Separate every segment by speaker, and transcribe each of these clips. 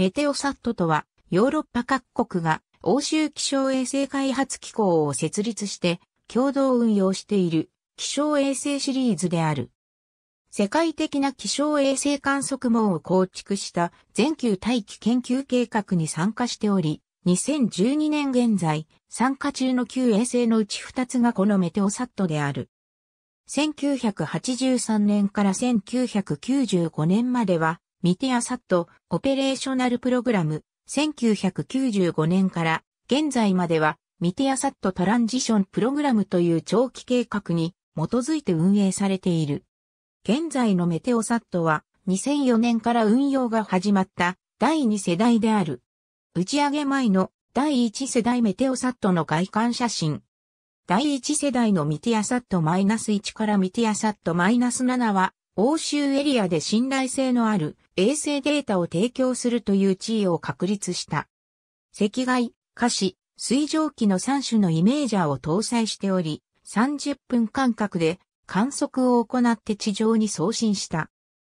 Speaker 1: メテオサットとは、ヨーロッパ各国が欧州気象衛星開発機構を設立して共同運用している気象衛星シリーズである。世界的な気象衛星観測網を構築した全球大気研究計画に参加しており、2012年現在、参加中の旧衛星のうち2つがこのメテオサットである。1983年から1995年までは、ミテアサット、オペレーショナルプログラム、1995年から現在までは、ミテアサットトランジションプログラムという長期計画に基づいて運営されている。現在のメテオサットは2004年から運用が始まった第2世代である。打ち上げ前の第1世代メテオサットの外観写真。第1世代のミティアサット -1 からミティアサット -7 は、欧州エリアで信頼性のある衛星データを提供するという地位を確立した。赤外、可視、水蒸気の3種のイメージャーを搭載しており、30分間隔で観測を行って地上に送信した。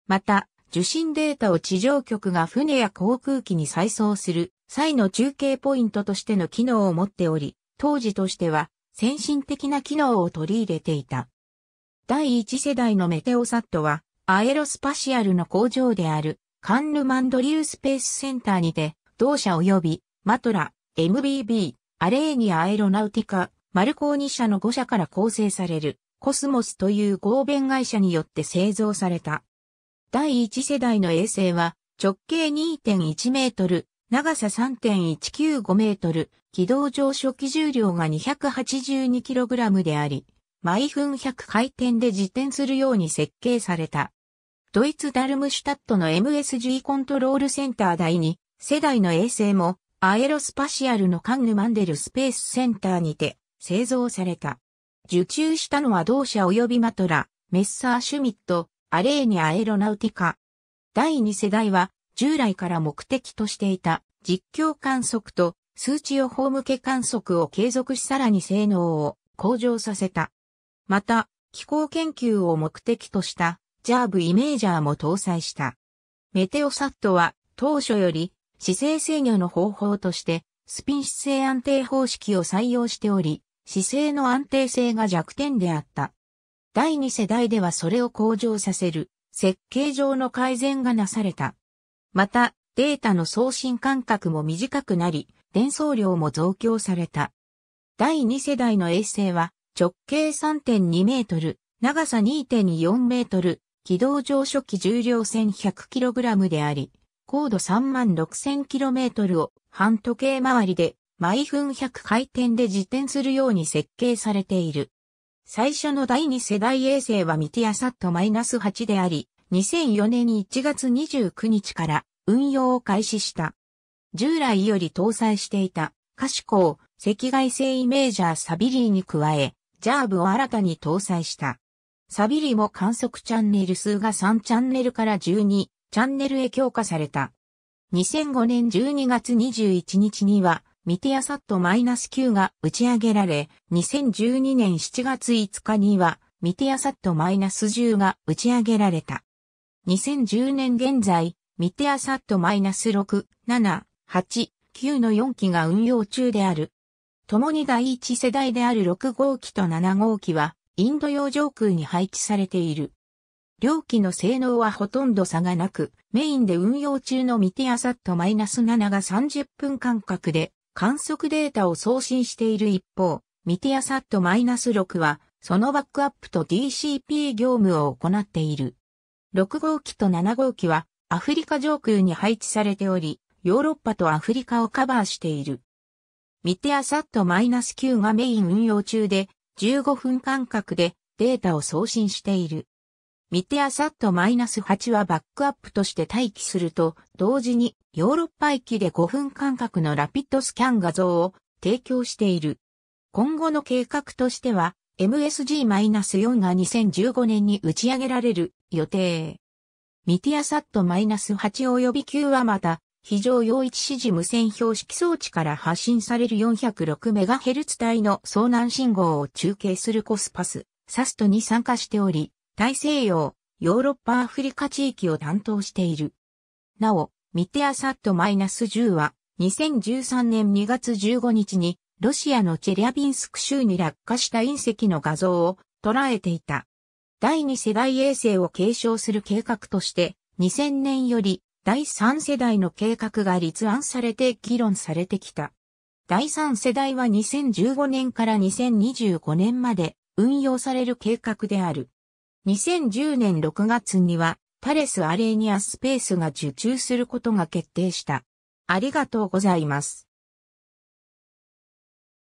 Speaker 1: また、受信データを地上局が船や航空機に再送する際の中継ポイントとしての機能を持っており、当時としては先進的な機能を取り入れていた。第1世代のメテオサットはアエロスパシアルの工場であるカンルマンドリュースペースセンターにて、同社及びマトラ、MBB、アレーニアエロナウティカ、マルコーニ社の5社から構成されるコスモスという合弁会社によって製造された。第1世代の衛星は直径2.1メートル、長さ3.195メートル、軌道上初期重量が2 8 2ラムであり、毎分100回転で自転するように設計された。ドイツダルムシュタットの MSG コントロールセンター第2世代の衛星もアエロスパシアルのカンヌマンデルスペースセンターにて製造された。受注したのは同社及びマトラ、メッサーシュミット、アレーニアエロナウティカ。第2世代は従来から目的としていた実況観測と数値予報向け観測を継続しさらに性能を向上させた。また、気候研究を目的としたジャーブイメージャーも搭載した。メテオサットは当初より姿勢制御の方法としてスピン姿勢安定方式を採用しており、姿勢の安定性が弱点であった。第2世代ではそれを向上させる設計上の改善がなされた。また、データの送信間隔も短くなり、伝送量も増強された。第2世代の衛星は、直径3.2メートル、長さ2.4メートル、軌道上初期重量 1100kg であり、高度 36000km を半時計回りで毎分100回転で自転するように設計されている。最初の第二世代衛星はミティアサットマイナス -8 であり、2004年1月29日から運用を開始した。従来より搭載していた、可視光、赤外線イメージャーサビリーに加え、ジャーブを新たに搭載した。サビリも観測チャンネル数が3チャンネルから12チャンネルへ強化された。2005年12月21日には、ミテアサットマイナス -9 が打ち上げられ、2012年7月5日には、ミテアサットマイナ -10 が打ち上げられた。2010年現在、ミテアサットマイナス -6、7、8、9の4機が運用中である。共に第一世代である6号機と7号機は、インド洋上空に配置されている。両機の性能はほとんど差がなく、メインで運用中のミティアサット -7 が30分間隔で観測データを送信している一方、ミティアサット -6 は、そのバックアップと DCP 業務を行っている。6号機と7号機は、アフリカ上空に配置されており、ヨーロッパとアフリカをカバーしている。ミテアサット9がメイン運用中で、15分間隔でデータを送信している。ミテアサット -8 はバックアップとして待機すると、同時にヨーロッパ域で5分間隔のラピッドスキャン画像を提供している。今後の計画としては、MSG-4 が2015年に打ち上げられる予定。ミティアサット -8 及び9はまた非常用一指示無線標識装置から発信される 406MHz 帯の遭難信号を中継するコスパス、サストに参加しており、大西洋、ヨーロッパアフリカ地域を担当している。なお、ミテアサット -10 は、2013年2月15日に、ロシアのチェリャビンスク州に落下した隕石の画像を捉えていた。第二世代衛星を継承する計画として、2000年より第3世代の計画が立案されて議論されてきた。第3世代は2015年から2025年まで運用される計画である。2010年6月にはパレスアレーニアスペースが受注することが決定した。ありがとうございます。